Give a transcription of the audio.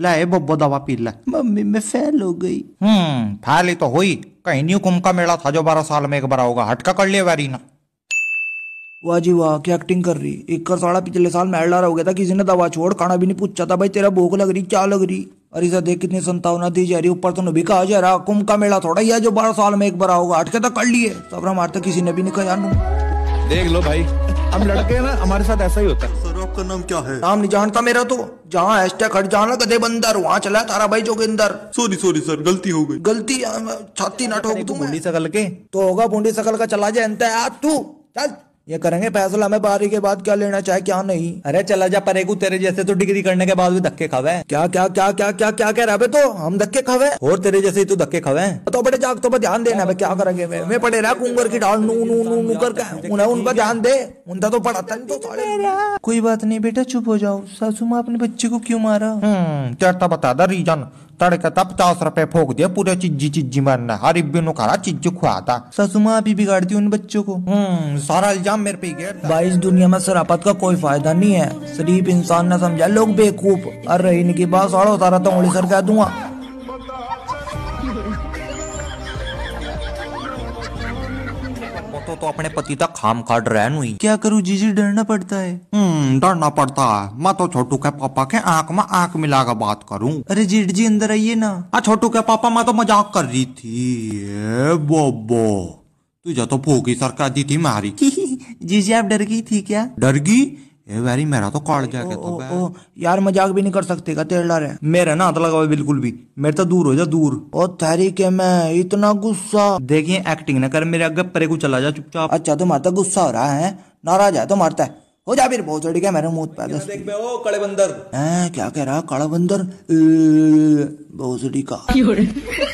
लाए बब्बो दवा पी ला मम्मी मैं फैल हो गई हम्म ही तो हुई कहीं न्यू कुंभ का मेला था जो बारह साल में एक बार होगा हटका कर लिया वारी ना वाह जी वाह क्या एक्टिंग कर रही एक कर साड़ा पिछले साल मेलडार हो गया था किसी ने दवा छोड़ खाना भी नहीं पूछा था भाई तेरा भूख लग रही क्या लग रही अरे सर देख कितनी संतावना दी जा रही ऊपर तो भी कहा जा रहा कुंभ का मेला थोड़ा ही है जो बारह साल में एक बार होगा हटके तो कर लिए सब हमारे तो किसी ने भी नहीं कहा देख लो भाई हम लड़के ना हमारे साथ ऐसा ही होता है सर आपका नाम क्या है नाम नहीं जानता मेरा तो जहाँ हैशटैग हट जाना गधे बंदर वहाँ चला तारा भाई जोगिंदर सॉरी सॉरी सर गलती हो गई गलती छाती ना ठोक दूं बूंदी सकल के तो होगा बूंदी सकल का चला जाए तू चल ये करेंगे फैसला हमें बारी के बाद क्या लेना चाहे क्या नहीं अरे चला जा परेगू तेरे जैसे तो डिग्री करने के बाद भी धक्के खावे क्या क्या क्या क्या क्या क्या कह रहा है तो हम धक्के खावे और तेरे जैसे ही तू धक्के खावे तो बड़े जाग तो ध्यान देना है क्या करेंगे मैं मैं पढ़े रहा कुंगर की डाल नू नू नू नू कर उन्हें उन पर ध्यान दे उनका तो पढ़ाता नहीं तो कोई बात नहीं बेटा चुप हो जाओ सासू माँ अपने बच्चे को क्यों मारा हम्म, क्या बता दा रीजन तड़के तब रुपए फोक दिया पूरे चिज्जी चिज्जी मरना हर इब्बिनो खरा चिज्जू खुआता ससुमा भी बिगाड़ती उन बच्चों को सारा इल्जाम मेरे पे गया भाई इस दुनिया में शराफत का कोई फायदा नहीं है शरीफ इंसान ने समझा लोग बेवकूफ अरे इनकी बात सारा तो उंगली सर कह दूंगा तो, तो अपने पति तक खाम खाड़ रहन हुई क्या करूँ जीजी डरना पड़ता है हम्म, डरना पड़ता है मैं तो छोटू के पापा के आंख में आंख मिला कर बात करूँ अरे जीठ जी अंदर आइए ना आ छोटू के पापा मैं तो मजाक कर रही थी बोबो तुझे तो फूकी सरकार दी थी मारी जीजी आप डर गई थी क्या डर गई ये वेरी मेरा तो कॉल क्या कहता तो ओ, ओ, यार मजाक भी नहीं कर सकते का तेरे डर है मेरा ना हाथ लगा बिल्कुल भी मेरे तो दूर हो जा दूर ओ थारी के मैं इतना गुस्सा देखिए एक्टिंग ना कर मेरे आगे परे को चला जा चुपचाप अच्छा तो मारता गुस्सा हो रहा है नाराज है तो मारता है हो जा फिर बहुत गया मेरे मुंह पे देख बे ओ कड़े बंदर हैं क्या कह रहा काला बंदर बहुत भोसड़ी का